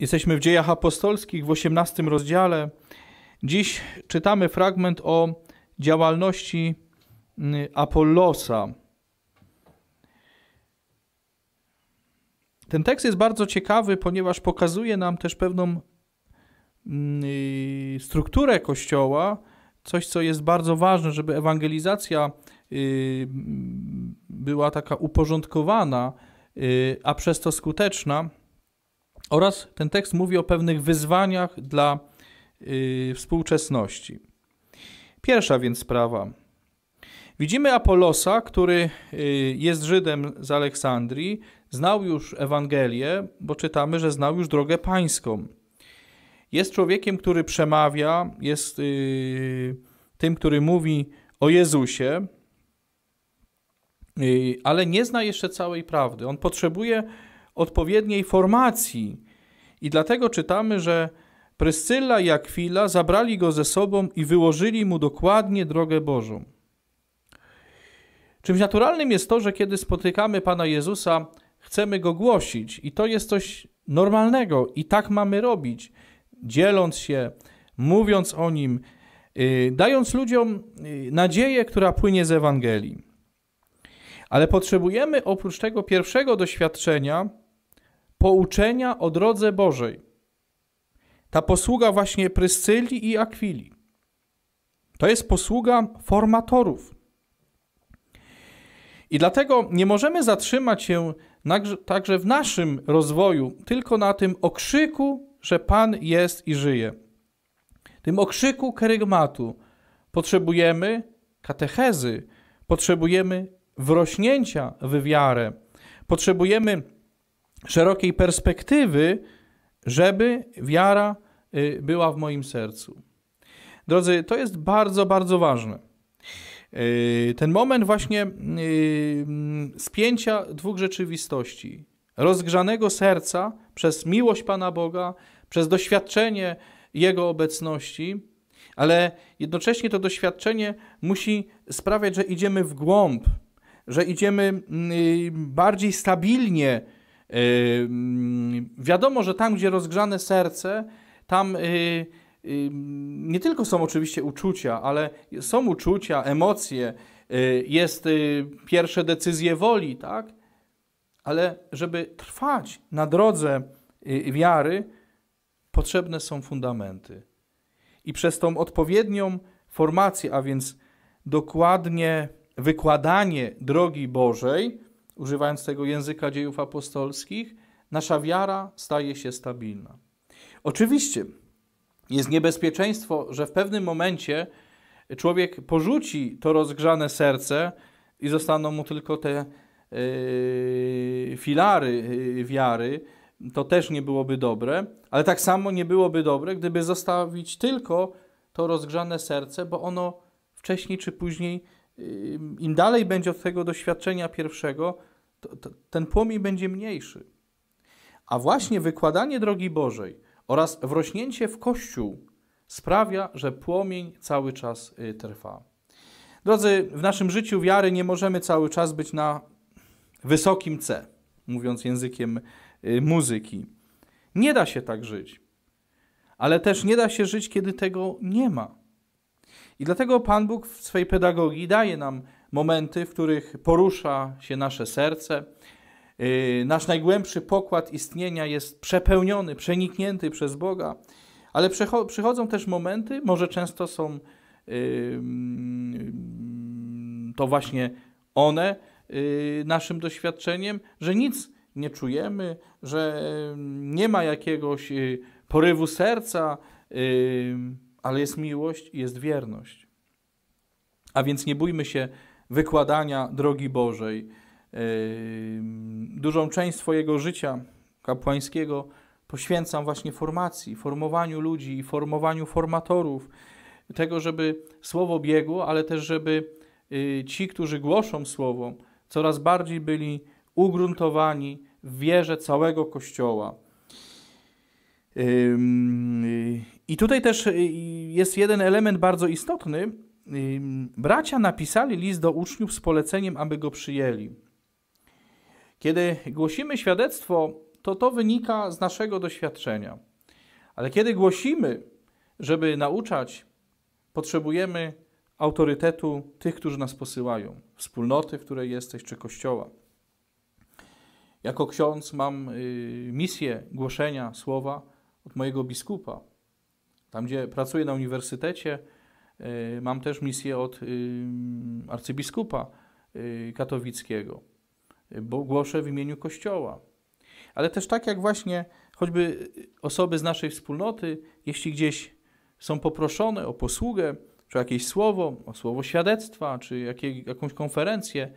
Jesteśmy w Dziejach Apostolskich w 18 rozdziale. Dziś czytamy fragment o działalności mm, Apollosa. Ten tekst jest bardzo ciekawy, ponieważ pokazuje nam też pewną mm, y, strukturę Kościoła, coś, co jest bardzo ważne, żeby ewangelizacja y, była taka uporządkowana, y, a przez to skuteczna. Oraz ten tekst mówi o pewnych wyzwaniach dla yy, współczesności. Pierwsza więc sprawa. Widzimy Apolosa, który y, jest Żydem z Aleksandrii, znał już Ewangelię, bo czytamy, że znał już drogę pańską. Jest człowiekiem, który przemawia, jest yy, tym, który mówi o Jezusie, y, ale nie zna jeszcze całej prawdy. On potrzebuje odpowiedniej formacji. I dlatego czytamy, że Pryscyla i Akwila zabrali go ze sobą i wyłożyli mu dokładnie drogę Bożą. Czymś naturalnym jest to, że kiedy spotykamy Pana Jezusa, chcemy go głosić, i to jest coś normalnego, i tak mamy robić, dzieląc się, mówiąc o nim, y, dając ludziom y, nadzieję, która płynie z Ewangelii. Ale potrzebujemy oprócz tego pierwszego doświadczenia pouczenia o drodze Bożej. Ta posługa właśnie Pryscyli i Akwili. To jest posługa formatorów. I dlatego nie możemy zatrzymać się także w naszym rozwoju tylko na tym okrzyku, że Pan jest i żyje. Tym okrzyku kerygmatu potrzebujemy katechezy, potrzebujemy wrośnięcia w wiarę, potrzebujemy szerokiej perspektywy, żeby wiara y, była w moim sercu. Drodzy, to jest bardzo, bardzo ważne. Y, ten moment właśnie y, mm, spięcia dwóch rzeczywistości: rozgrzanego serca przez miłość Pana Boga, przez doświadczenie Jego obecności, ale jednocześnie to doświadczenie musi sprawiać, że idziemy w głąb, że idziemy mm, bardziej stabilnie Wiadomo, że tam, gdzie rozgrzane serce, tam y, y, nie tylko są oczywiście uczucia, ale są uczucia, emocje, y, jest pierwsze decyzje woli, tak? Ale żeby trwać na drodze wiary, potrzebne są fundamenty. I przez tą odpowiednią formację, a więc dokładnie wykładanie drogi Bożej, używając tego języka dziejów apostolskich, nasza wiara staje się stabilna. Oczywiście jest niebezpieczeństwo, że w pewnym momencie człowiek porzuci to rozgrzane serce i zostaną mu tylko te yy, filary yy, wiary. To też nie byłoby dobre, ale tak samo nie byłoby dobre, gdyby zostawić tylko to rozgrzane serce, bo ono wcześniej czy później, yy, im dalej będzie od tego doświadczenia pierwszego, to, to, ten płomień będzie mniejszy. A właśnie wykładanie drogi Bożej oraz wrośnięcie w Kościół sprawia, że płomień cały czas y, trwa. Drodzy, w naszym życiu wiary nie możemy cały czas być na wysokim C, mówiąc językiem y, muzyki. Nie da się tak żyć, ale też nie da się żyć, kiedy tego nie ma. I dlatego Pan Bóg w swej pedagogii daje nam momenty, w których porusza się nasze serce. Y, nasz najgłębszy pokład istnienia jest przepełniony, przeniknięty przez Boga, ale przychodzą też momenty, może często są y, mm, to właśnie one y, naszym doświadczeniem, że nic nie czujemy, że nie ma jakiegoś porywu serca, ale jest miłość i jest wierność. A więc nie bójmy się wykładania drogi Bożej. Dużą część swojego życia kapłańskiego poświęcam właśnie formacji, formowaniu ludzi i formowaniu formatorów, tego, żeby słowo biegło, ale też, żeby y, ci, którzy głoszą słowo, coraz bardziej byli ugruntowani w wierze całego Kościoła. Y, I tutaj też y, jest jeden element bardzo istotny, Bracia napisali list do uczniów z poleceniem, aby go przyjęli. Kiedy głosimy świadectwo, to to wynika z naszego doświadczenia. Ale kiedy głosimy, żeby nauczać, potrzebujemy autorytetu tych, którzy nas posyłają, wspólnoty, w której jesteś, czy kościoła. Jako ksiądz mam y, misję głoszenia słowa od mojego biskupa. Tam, gdzie pracuję na uniwersytecie, E, mam też misję od y, arcybiskupa y, katowickiego, bo głoszę w imieniu Kościoła. Ale też tak jak właśnie choćby osoby z naszej wspólnoty, jeśli gdzieś są poproszone o posługę, czy jakieś słowo, o słowo świadectwa, czy jakąś konferencję,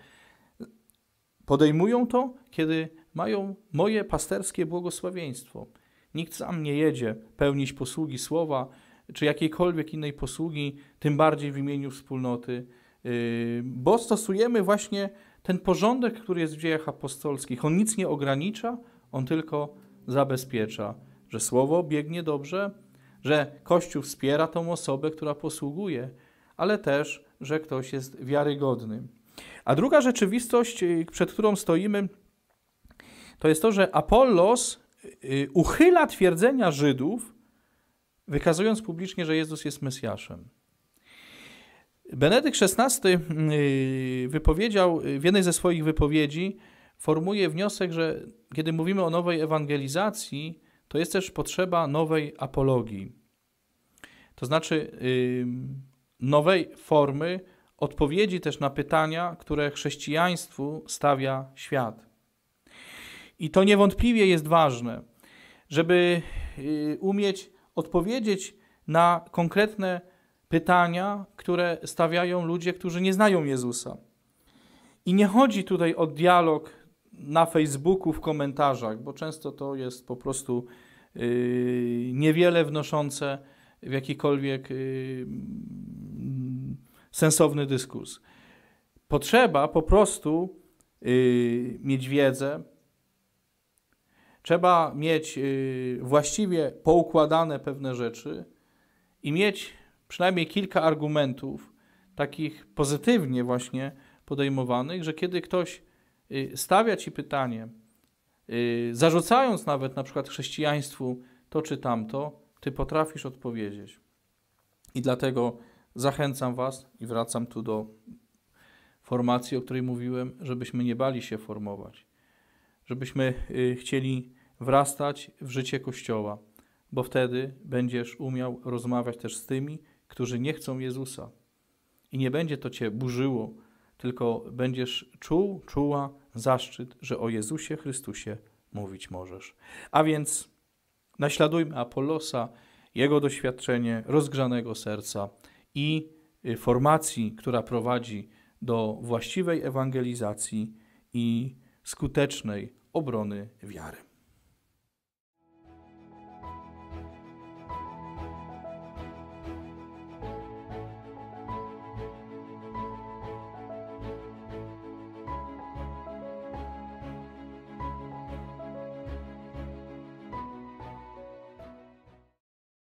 podejmują to, kiedy mają moje pasterskie błogosławieństwo. Nikt sam nie jedzie pełnić posługi słowa, czy jakiejkolwiek innej posługi, tym bardziej w imieniu wspólnoty, yy, bo stosujemy właśnie ten porządek, który jest w dziejach apostolskich. On nic nie ogranicza, on tylko zabezpiecza, że słowo biegnie dobrze, że Kościół wspiera tą osobę, która posługuje, ale też, że ktoś jest wiarygodny. A druga rzeczywistość, yy, przed którą stoimy, to jest to, że Apollos yy, uchyla twierdzenia Żydów, wykazując publicznie, że Jezus jest Mesjaszem. Benedykt XVI yy, wypowiedział w jednej ze swoich wypowiedzi, formuje wniosek, że kiedy mówimy o nowej ewangelizacji, to jest też potrzeba nowej apologii. To znaczy yy, nowej formy odpowiedzi też na pytania, które chrześcijaństwu stawia świat. I to niewątpliwie jest ważne, żeby yy, umieć odpowiedzieć na konkretne pytania, które stawiają ludzie, którzy nie znają Jezusa. I nie chodzi tutaj o dialog na Facebooku, w komentarzach, bo często to jest po prostu yy, niewiele wnoszące w jakikolwiek yy, sensowny dyskurs. Potrzeba po prostu yy, mieć wiedzę, Trzeba mieć y, właściwie poukładane pewne rzeczy i mieć przynajmniej kilka argumentów, takich pozytywnie właśnie podejmowanych, że kiedy ktoś y, stawia ci pytanie, y, zarzucając nawet na przykład chrześcijaństwu to czy tamto, ty potrafisz odpowiedzieć. I dlatego zachęcam was i wracam tu do formacji, o której mówiłem, żebyśmy nie bali się formować żebyśmy y, chcieli wrastać w życie Kościoła, bo wtedy będziesz umiał rozmawiać też z tymi, którzy nie chcą Jezusa. I nie będzie to cię burzyło, tylko będziesz czuł, czuła zaszczyt, że o Jezusie Chrystusie mówić możesz. A więc naśladujmy Apollosa, jego doświadczenie rozgrzanego serca i y, formacji, która prowadzi do właściwej ewangelizacji i skutecznej obrony wiary.